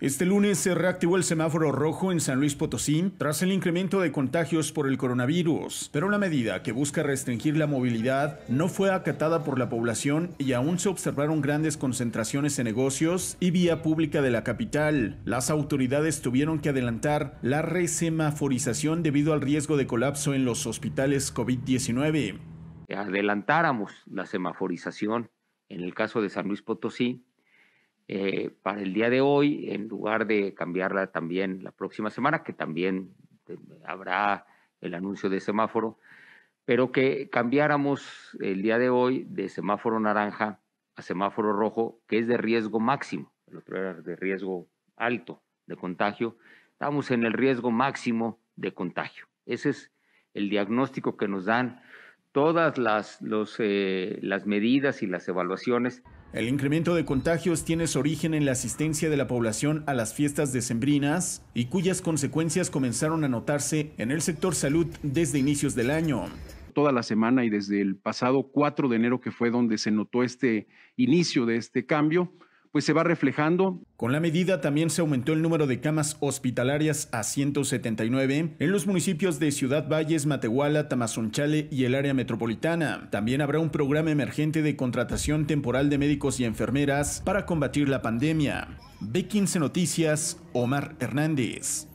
Este lunes se reactivó el semáforo rojo en San Luis Potosí tras el incremento de contagios por el coronavirus, pero la medida que busca restringir la movilidad no fue acatada por la población y aún se observaron grandes concentraciones en negocios y vía pública de la capital. Las autoridades tuvieron que adelantar la resemaforización debido al riesgo de colapso en los hospitales COVID-19. Adelantáramos la semaforización en el caso de San Luis Potosí eh, para el día de hoy, en lugar de cambiarla también la próxima semana, que también eh, habrá el anuncio de semáforo, pero que cambiáramos el día de hoy de semáforo naranja a semáforo rojo, que es de riesgo máximo, el otro era de riesgo alto de contagio, estamos en el riesgo máximo de contagio. Ese es el diagnóstico que nos dan todas eh, las, medidas y las evaluaciones. El incremento de contagios tiene su origen en la asistencia de la población a las fiestas decembrinas y cuyas consecuencias comenzaron a notarse en el sector salud desde inicios del año. Toda la semana y desde el pasado 4 de enero que fue donde se notó este inicio de este cambio, pues se va reflejando. Con la medida también se aumentó el número de camas hospitalarias a 179 en los municipios de Ciudad Valles, Matehuala, Tamazunchale y el área metropolitana. También habrá un programa emergente de contratación temporal de médicos y enfermeras para combatir la pandemia. B15 Noticias, Omar Hernández.